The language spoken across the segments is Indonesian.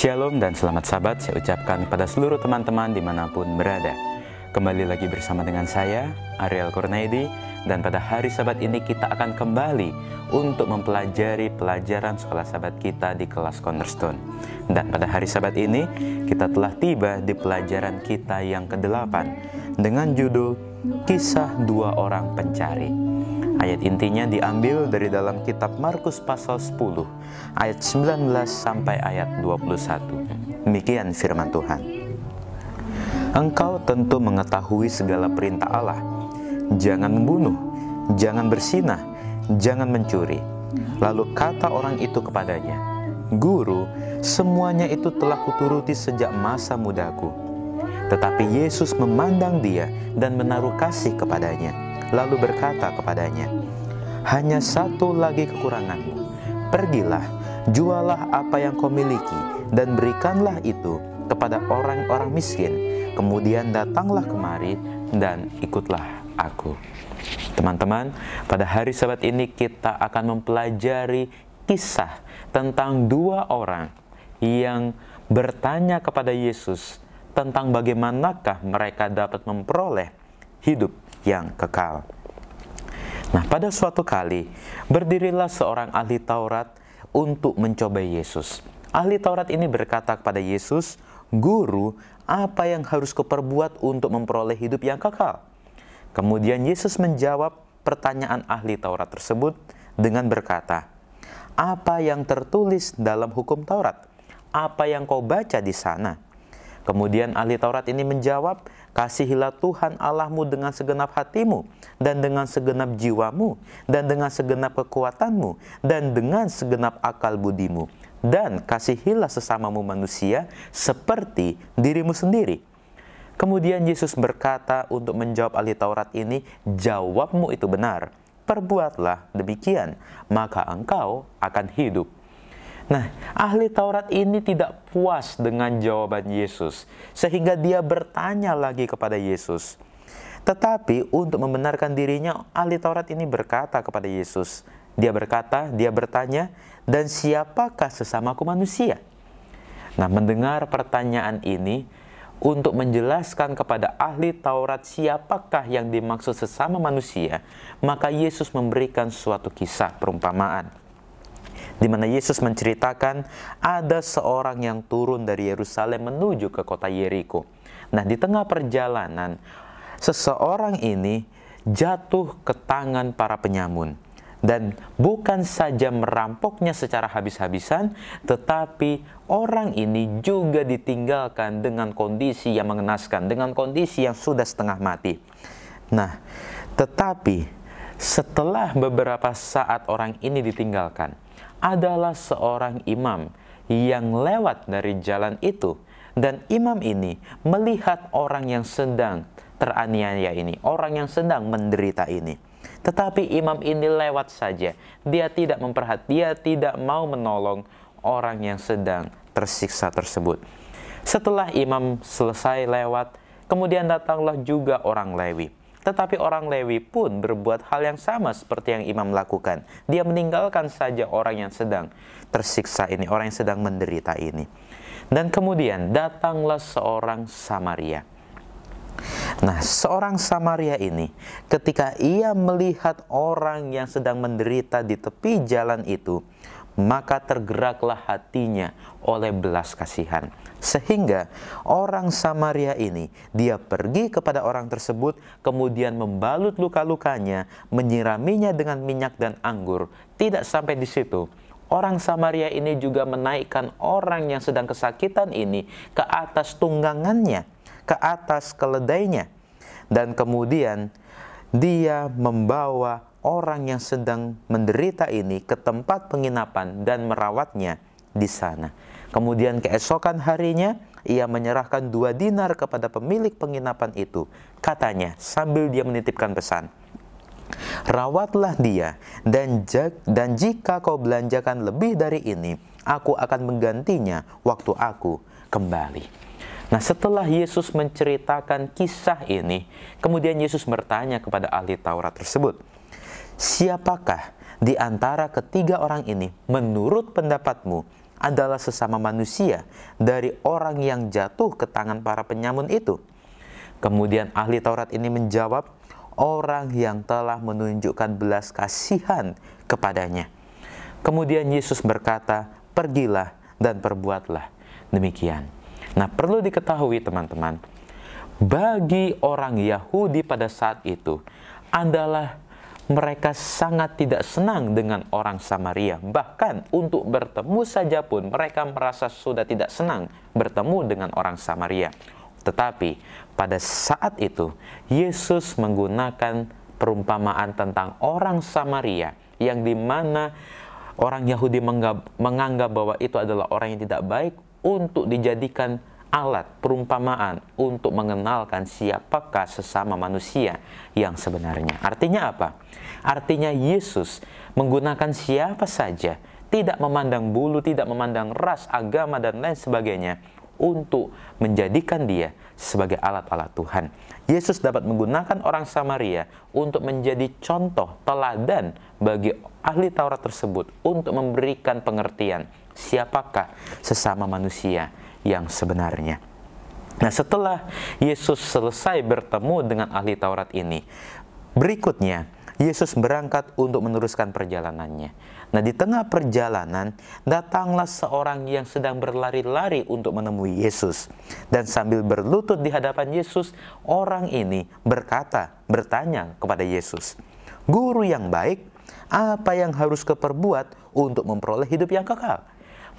Shalom dan selamat sabat saya ucapkan kepada seluruh teman-teman dimanapun berada. Kembali lagi bersama dengan saya, Ariel Kurnaidi, dan pada hari sabat ini kita akan kembali untuk mempelajari pelajaran sekolah sabat kita di kelas Cornerstone. Dan pada hari sabat ini kita telah tiba di pelajaran kita yang ke-8 dengan judul Kisah Dua Orang Pencari. Ayat intinya diambil dari dalam kitab Markus pasal 10 ayat 19 sampai ayat 21. Demikian firman Tuhan. Engkau tentu mengetahui segala perintah Allah. Jangan membunuh, jangan bersinah, jangan mencuri. Lalu kata orang itu kepadanya, Guru, semuanya itu telah kuturuti sejak masa mudaku. Tetapi Yesus memandang dia dan menaruh kasih kepadanya lalu berkata kepadanya, "Hanya satu lagi kekuranganmu. Pergilah, jualah apa yang kau miliki, dan berikanlah itu kepada orang-orang miskin. Kemudian datanglah kemari dan ikutlah aku." Teman-teman, pada hari Sabat ini kita akan mempelajari kisah tentang dua orang yang bertanya kepada Yesus tentang bagaimanakah mereka dapat memperoleh hidup yang kekal. Nah, pada suatu kali berdirilah seorang ahli Taurat untuk mencoba Yesus. Ahli Taurat ini berkata kepada Yesus, "Guru, apa yang harus kuperbuat untuk memperoleh hidup yang kekal?" Kemudian Yesus menjawab pertanyaan ahli Taurat tersebut dengan berkata, "Apa yang tertulis dalam hukum Taurat? Apa yang kau baca di sana?" Kemudian ahli Taurat ini menjawab, kasihilah Tuhan Allahmu dengan segenap hatimu, dan dengan segenap jiwamu, dan dengan segenap kekuatanmu, dan dengan segenap akal budimu. Dan kasihilah sesamamu manusia seperti dirimu sendiri. Kemudian Yesus berkata untuk menjawab ahli Taurat ini, jawabmu itu benar, perbuatlah demikian, maka engkau akan hidup. Nah, ahli Taurat ini tidak puas dengan jawaban Yesus, sehingga dia bertanya lagi kepada Yesus. Tetapi untuk membenarkan dirinya, ahli Taurat ini berkata kepada Yesus, dia berkata, dia bertanya, dan siapakah sesamaku manusia? Nah, mendengar pertanyaan ini, untuk menjelaskan kepada ahli Taurat siapakah yang dimaksud sesama manusia, maka Yesus memberikan suatu kisah perumpamaan di mana Yesus menceritakan ada seorang yang turun dari Yerusalem menuju ke kota Yeriko. Nah, di tengah perjalanan, seseorang ini jatuh ke tangan para penyamun dan bukan saja merampoknya secara habis-habisan, tetapi orang ini juga ditinggalkan dengan kondisi yang mengenaskan, dengan kondisi yang sudah setengah mati. Nah, tetapi setelah beberapa saat orang ini ditinggalkan, adalah seorang imam yang lewat dari jalan itu dan imam ini melihat orang yang sedang teraniaya ini, orang yang sedang menderita ini. Tetapi imam ini lewat saja. Dia tidak memperhati, dia tidak mau menolong orang yang sedang tersiksa tersebut. Setelah imam selesai lewat, kemudian datanglah juga orang Lewi. Tetapi orang Lewi pun berbuat hal yang sama seperti yang imam lakukan. Dia meninggalkan saja orang yang sedang tersiksa ini, orang yang sedang menderita ini. Dan kemudian datanglah seorang Samaria. Nah, seorang Samaria ini ketika ia melihat orang yang sedang menderita di tepi jalan itu, maka tergeraklah hatinya oleh belas kasihan. Sehingga orang Samaria ini, dia pergi kepada orang tersebut, kemudian membalut luka-lukanya, menyiraminya dengan minyak dan anggur. Tidak sampai di situ, orang Samaria ini juga menaikkan orang yang sedang kesakitan ini ke atas tunggangannya, ke atas keledainya, dan kemudian dia membawa orang yang sedang menderita ini ke tempat penginapan dan merawatnya di sana. Kemudian keesokan harinya ia menyerahkan dua dinar kepada pemilik penginapan itu. Katanya sambil dia menitipkan pesan, rawatlah dia dan dan jika kau belanjakan lebih dari ini, aku akan menggantinya waktu aku kembali. Nah, setelah Yesus menceritakan kisah ini, kemudian Yesus bertanya kepada ahli Taurat tersebut, siapakah di antara ketiga orang ini menurut pendapatmu adalah sesama manusia dari orang yang jatuh ke tangan para penyamun itu? Kemudian ahli Taurat ini menjawab, orang yang telah menunjukkan belas kasihan kepadanya. Kemudian Yesus berkata, pergilah dan perbuatlah demikian. Nah perlu diketahui teman-teman, bagi orang Yahudi pada saat itu adalah mereka sangat tidak senang dengan orang Samaria. Bahkan untuk bertemu saja pun mereka merasa sudah tidak senang bertemu dengan orang Samaria. Tetapi pada saat itu Yesus menggunakan perumpamaan tentang orang Samaria yang mana orang Yahudi menganggap bahwa itu adalah orang yang tidak baik untuk dijadikan alat perumpamaan untuk mengenalkan siapakah sesama manusia yang sebenarnya. Artinya apa? Artinya Yesus menggunakan siapa saja, tidak memandang bulu, tidak memandang ras, agama dan lain sebagainya untuk menjadikan dia sebagai alat-alat Tuhan. Yesus dapat menggunakan orang Samaria untuk menjadi contoh teladan bagi ahli Taurat tersebut untuk memberikan pengertian siapakah sesama manusia yang sebenarnya. Nah, setelah Yesus selesai bertemu dengan ahli Taurat ini, berikutnya Yesus berangkat untuk meneruskan perjalanannya. Nah, di tengah perjalanan datanglah seorang yang sedang berlari-lari untuk menemui Yesus, dan sambil berlutut di hadapan Yesus, orang ini berkata, bertanya kepada Yesus, "Guru yang baik, apa yang harus keperbuat untuk memperoleh hidup yang kekal?"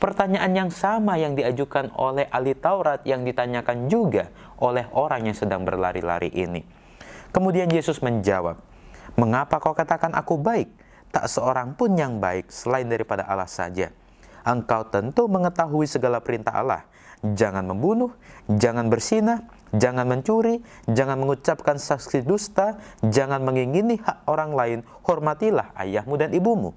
Pertanyaan yang sama yang diajukan oleh ahli Taurat yang ditanyakan juga oleh orang yang sedang berlari-lari ini. Kemudian Yesus menjawab, "Mengapa kau katakan aku baik? Tak seorang pun yang baik selain daripada Allah saja. Engkau tentu mengetahui segala perintah Allah. Jangan membunuh, jangan bersinah, jangan mencuri, jangan mengucapkan saksi dusta, jangan mengingini hak orang lain, hormatilah ayahmu dan ibumu."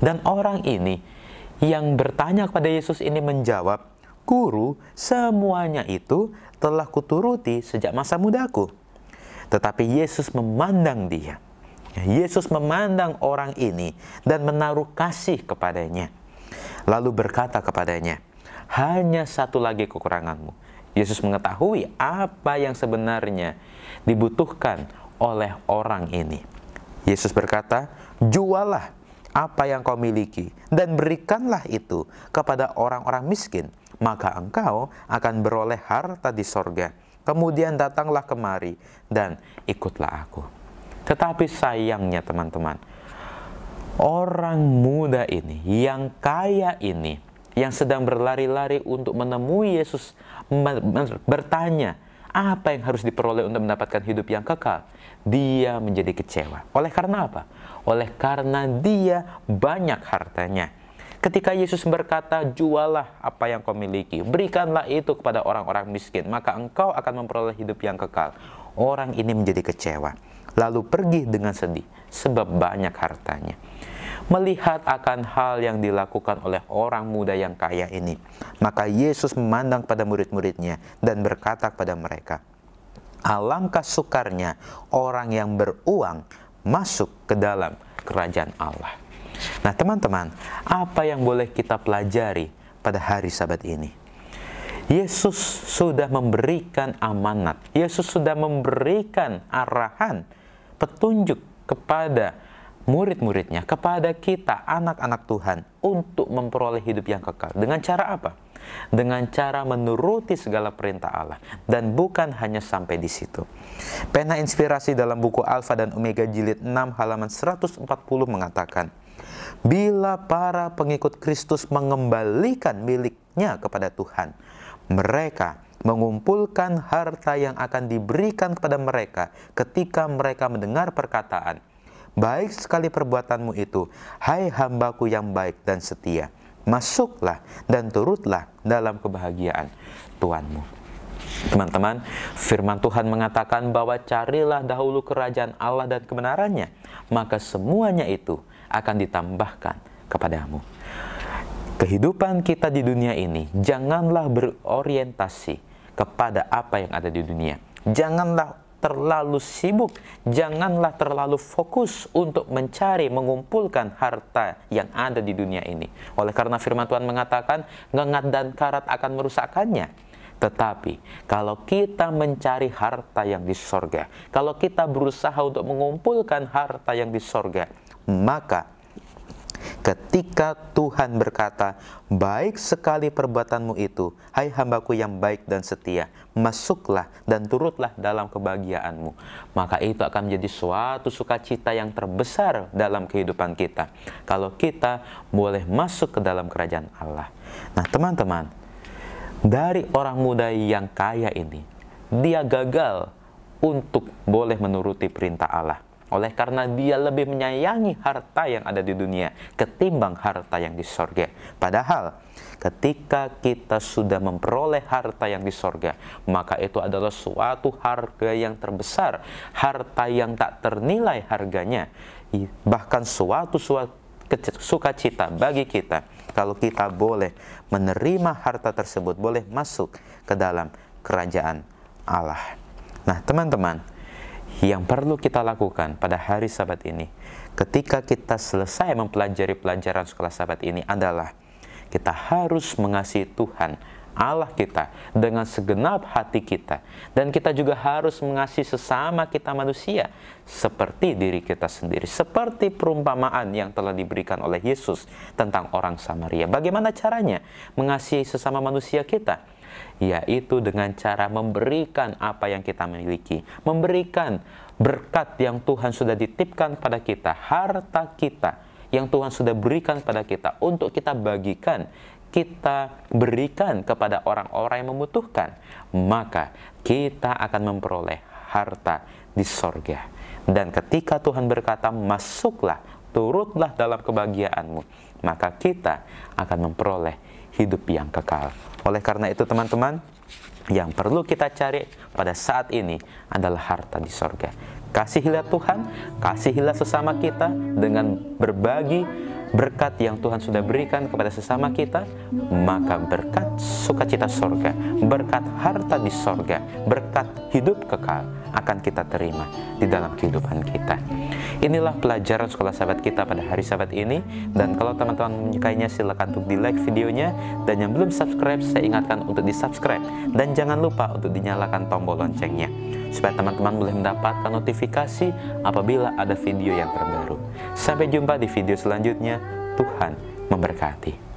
Dan orang ini yang bertanya kepada Yesus ini menjawab, Guru, semuanya itu telah kuturuti sejak masa mudaku. Tetapi Yesus memandang dia. Yesus memandang orang ini dan menaruh kasih kepadanya. Lalu berkata kepadanya, hanya satu lagi kekuranganmu. Yesus mengetahui apa yang sebenarnya dibutuhkan oleh orang ini. Yesus berkata, jualah apa yang kau miliki dan berikanlah itu kepada orang-orang miskin, maka engkau akan beroleh harta di sorga. Kemudian datanglah kemari dan ikutlah aku. Tetapi sayangnya teman-teman, orang muda ini, yang kaya ini, yang sedang berlari-lari untuk menemui Yesus, bertanya, apa yang harus diperoleh untuk mendapatkan hidup yang kekal? Dia menjadi kecewa. Oleh karena apa? Oleh karena dia banyak hartanya. Ketika Yesus berkata, "Jualah apa yang kau miliki, berikanlah itu kepada orang-orang miskin, maka engkau akan memperoleh hidup yang kekal." Orang ini menjadi kecewa, lalu pergi dengan sedih sebab banyak hartanya melihat akan hal yang dilakukan oleh orang muda yang kaya ini. Maka Yesus memandang pada murid-muridnya dan berkata kepada mereka, Alangkah sukarnya orang yang beruang masuk ke dalam kerajaan Allah. Nah teman-teman, apa yang boleh kita pelajari pada hari sabat ini? Yesus sudah memberikan amanat. Yesus sudah memberikan arahan, petunjuk kepada murid-muridnya kepada kita anak-anak Tuhan untuk memperoleh hidup yang kekal. Dengan cara apa? Dengan cara menuruti segala perintah Allah dan bukan hanya sampai di situ. Pena inspirasi dalam buku Alfa dan Omega jilid 6 halaman 140 mengatakan, bila para pengikut Kristus mengembalikan miliknya kepada Tuhan, mereka mengumpulkan harta yang akan diberikan kepada mereka ketika mereka mendengar perkataan Baik sekali perbuatanmu itu, hai hambaku yang baik dan setia. Masuklah dan turutlah dalam kebahagiaan Tuhanmu. Teman-teman, firman Tuhan mengatakan bahwa carilah dahulu kerajaan Allah dan kebenarannya, maka semuanya itu akan ditambahkan kepadamu. Kehidupan kita di dunia ini janganlah berorientasi kepada apa yang ada di dunia. Janganlah terlalu sibuk, janganlah terlalu fokus untuk mencari, mengumpulkan harta yang ada di dunia ini. Oleh karena firman Tuhan mengatakan, ngengat dan karat akan merusakkannya. Tetapi, kalau kita mencari harta yang di sorga, kalau kita berusaha untuk mengumpulkan harta yang di sorga, maka ketika Tuhan berkata, "Baik sekali perbuatanmu itu, hai hambaku yang baik dan setia, masuklah dan turutlah dalam kebahagiaanmu." Maka itu akan menjadi suatu sukacita yang terbesar dalam kehidupan kita. Kalau kita boleh masuk ke dalam kerajaan Allah. Nah, teman-teman, dari orang muda yang kaya ini, dia gagal untuk boleh menuruti perintah Allah oleh karena dia lebih menyayangi harta yang ada di dunia ketimbang harta yang di sorga. Padahal ketika kita sudah memperoleh harta yang di sorga, maka itu adalah suatu harga yang terbesar, harta yang tak ternilai harganya. Bahkan suatu suatu sukacita bagi kita kalau kita boleh menerima harta tersebut, boleh masuk ke dalam kerajaan Allah. Nah, teman-teman, yang perlu kita lakukan pada hari sabat ini ketika kita selesai mempelajari pelajaran sekolah sabat ini adalah kita harus mengasihi Tuhan Allah kita dengan segenap hati kita dan kita juga harus mengasihi sesama kita manusia seperti diri kita sendiri seperti perumpamaan yang telah diberikan oleh Yesus tentang orang Samaria bagaimana caranya mengasihi sesama manusia kita yaitu dengan cara memberikan apa yang kita miliki, memberikan berkat yang Tuhan sudah titipkan pada kita, harta kita yang Tuhan sudah berikan pada kita untuk kita bagikan kita berikan kepada orang-orang yang membutuhkan, maka kita akan memperoleh harta di sorga. Dan ketika Tuhan berkata, "Masuklah, turutlah dalam kebahagiaanmu," maka kita akan memperoleh hidup yang kekal. Oleh karena itu teman-teman, yang perlu kita cari pada saat ini adalah harta di sorga. Kasihilah Tuhan, kasihilah sesama kita dengan berbagi berkat yang Tuhan sudah berikan kepada sesama kita, maka berkat sukacita sorga, berkat harta di sorga, berkat hidup kekal akan kita terima di dalam kehidupan kita. Inilah pelajaran sekolah sahabat kita pada hari sahabat ini dan kalau teman-teman menyukainya silakan untuk di like videonya dan yang belum subscribe saya ingatkan untuk di subscribe dan jangan lupa untuk dinyalakan tombol loncengnya supaya teman-teman boleh mendapatkan notifikasi apabila ada video yang terbaru. Sampai jumpa di video selanjutnya. Tuhan memberkati.